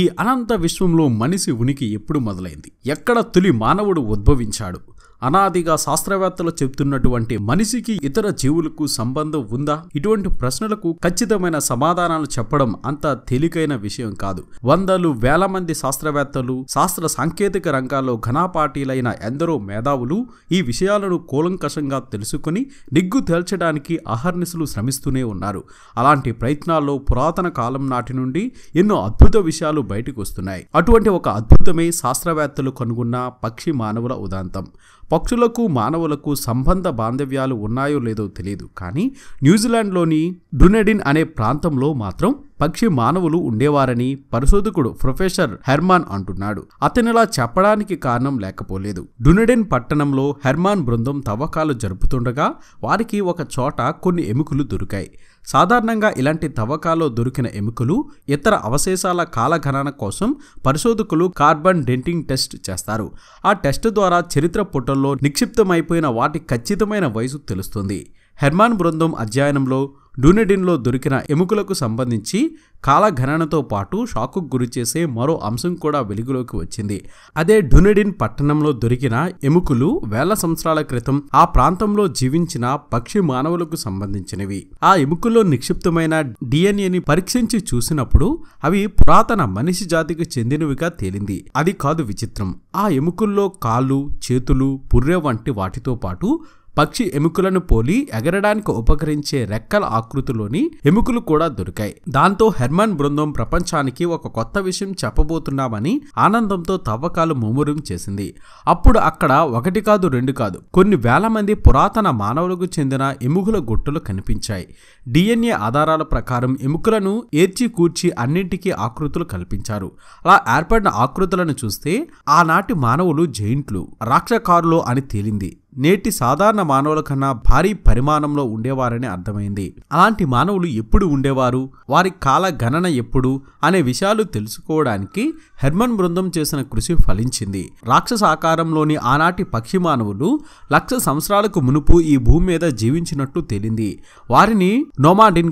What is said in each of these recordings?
ఈ అనంత విశ్వంలో మనిషి ఉనికి ఎప్పుడు మొదలైంది ఎక్కడ తొలి మానవుడు ఉద్భవించాడు అనాదిగా శాస్త్రవేత్తలు చెబుతున్నటువంటి మనిషికి ఇతర జీవులకు సంబంధం ఉందా ఇటువంటి ప్రశ్నలకు ఖచ్చితమైన సమాధానాలు చెప్పడం అంత తేలికైన విషయం కాదు వందలు వేల మంది శాస్త్రవేత్తలు శాస్త్ర సాంకేతిక రంగాల్లో ఘనాపాటీలైన ఎందరో మేధావులు ఈ విషయాలను కూలంకషంగా తెలుసుకుని నిగ్గు తేల్చడానికి అహర్నిశలు శ్రమిస్తూనే ఉన్నారు అలాంటి ప్రయత్నాల్లో పురాతన కాలం నాటి నుండి ఎన్నో అద్భుత విషయాలు బయటకు వస్తున్నాయి అటువంటి ఒక అద్భుతమే శాస్త్రవేత్తలు కనుగొన్న పక్షి మానవుల ఉదాంతం పక్షులకు మానవులకు సంబంధ బాంధవ్యాలు ఉన్నాయో లేదో తెలియదు కానీ న్యూజిలాండ్లోని డునెడిన్ అనే ప్రాంతంలో మాత్రం పక్షి మానవులు ఉండేవారని పరిశోధకుడు ప్రొఫెసర్ హెర్మాన్ అంటున్నాడు అతనిలా చెప్పడానికి కారణం లేకపోలేదు డునెడెన్ పట్టణంలో హెర్మాన్ బృందం తవ్వకాలు జరుపుతుండగా వారికి ఒక చోట కొన్ని ఎముకలు దొరికాయి సాధారణంగా ఇలాంటి తవ్వకాల్లో దొరికిన ఎముకలు ఇతర అవశేషాల కాలగణన కోసం పరిశోధకులు కార్బన్ డెంటింగ్ టెస్ట్ చేస్తారు ఆ టెస్ట్ ద్వారా చరిత్ర పుటల్లో నిక్షిప్తమైపోయిన వాటి ఖచ్చితమైన వయసు తెలుస్తుంది హెర్మాన్ బృందం అధ్యయనంలో డూనెడిన్లో దొరికిన ఎముకలకు సంబంధించి కాలగణనతో పాటు షాకు గురిచేసే మరో అంశం కూడా వెలుగులోకి వచ్చింది అదే డునెడిన్ పట్టణంలో దొరికిన ఎముకలు వేల సంవత్సరాల క్రితం ఆ ప్రాంతంలో జీవించిన పక్షి మానవులకు సంబంధించినవి ఆ ఎముకల్లో నిక్షిప్తమైన డిఎన్ఏని పరీక్షించి చూసినప్పుడు అవి పురాతన మనిషి జాతికి చెందినవిగా తేలింది అది కాదు విచిత్రం ఆ ఎముకల్లో కాళ్ళు చేతులు పుర్రె వంటి వాటితో పాటు పక్షి ఎముకలను పోలి ఎగరడానికి ఉపకరించే రెక్కల ఆకృతిలోని ఎముకలు కూడా దొరికాయి దాంతో హెర్మన్ బృందం ప్రపంచానికి ఒక కొత్త విషయం చెప్పబోతున్నామని ఆనందంతో తవ్వకాలు ముమ్మరం చేసింది అప్పుడు అక్కడ ఒకటి కాదు రెండు కాదు కొన్ని వేల మంది పురాతన మానవులకు చెందిన ఎముకల గుట్టలు కనిపించాయి డిఎన్ఏ ఆధారాల ప్రకారం ఎముకలను ఏర్చి కూర్చి అన్నింటికీ ఆకృతులు కల్పించారు అలా ఏర్పడిన ఆకృతులను చూస్తే ఆనాటి మానవులు జైంట్లు రాక్షకారులు అని తేలింది నేటి సాధారణ మానవుల కన్నా భారీ పరిమాణంలో ఉండేవారని అర్థమైంది అలాంటి మానవులు ఎప్పుడు ఉండేవారు వారి కాల గణన ఎప్పుడు అనే విషయాలు తెలుసుకోవడానికి హెర్మన్ బృందం చేసిన కృషి ఫలించింది రాక్షస ఆకారంలోని ఆనాటి పక్షి మానవులు లక్ష సంవత్సరాలకు మునుపు ఈ భూమి మీద జీవించినట్లు తేలింది వారిని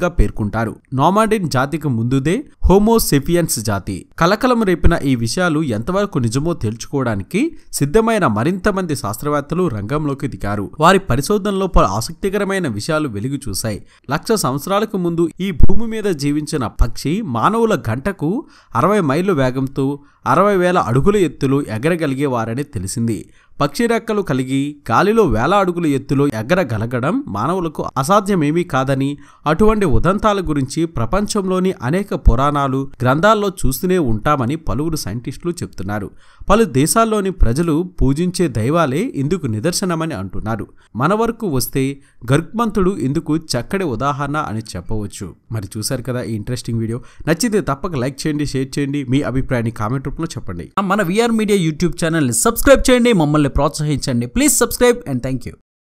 గా పేర్కొంటారు నోమాడిన్ జాతికి ముందుదే హోమోసెఫియన్స్ జాతి కలకలం రేపిన ఈ విషయాలు ఎంతవరకు నిజమో తెలుసుకోవడానికి సిద్ధమైన మరింత మంది శాస్త్రవేత్తలు రంగంలో రంగంలోకి దిగారు వారి పరిశోధనలో పలు ఆసక్తికరమైన విషయాలు వెలుగు చూశాయి లక్ష సంవత్సరాలకు ముందు ఈ భూమి మీద జీవించిన పక్షి మానవుల గంటకు అరవై మైళ్ళు వేగంతో అరవై వేల అడుగుల ఎత్తులు ఎగరగలిగేవారని తెలిసింది పక్షిరెక్కలు కలిగి గాలిలో వేల అడుగుల ఎత్తులో ఎగరగలగడం మానవులకు అసాధ్యమేమీ కాదని అటువంటి ఉదంతాల గురించి ప్రపంచంలోని అనేక పురాణాలు గ్రంథాల్లో చూస్తూనే ఉంటామని పలువురు సైంటిస్టులు చెప్తున్నారు పలు దేశాల్లోని ప్రజలు పూజించే దైవాలే ఇందుకు నిదర్శనమని అంటున్నారు మన వరకు వస్తే గర్గ్మంతుడు ఇందుకు చక్కటి ఉదాహరణ అని చెప్పవచ్చు మరి చూశారు కదా ఈ ఇంట్రెస్టింగ్ వీడియో నచ్చితే తప్పక లైక్ చేయండి షేర్ చేయండి మీ అభిప్రాయాన్ని కామెంట్ రూపంలో చెప్పండి మన విఆర్ మీడియా యూట్యూబ్ ఛానల్ని సబ్స్క్రైబ్ చేయండి మమ్మల్ని ప్రోత్సహించండి please subscribe and thank you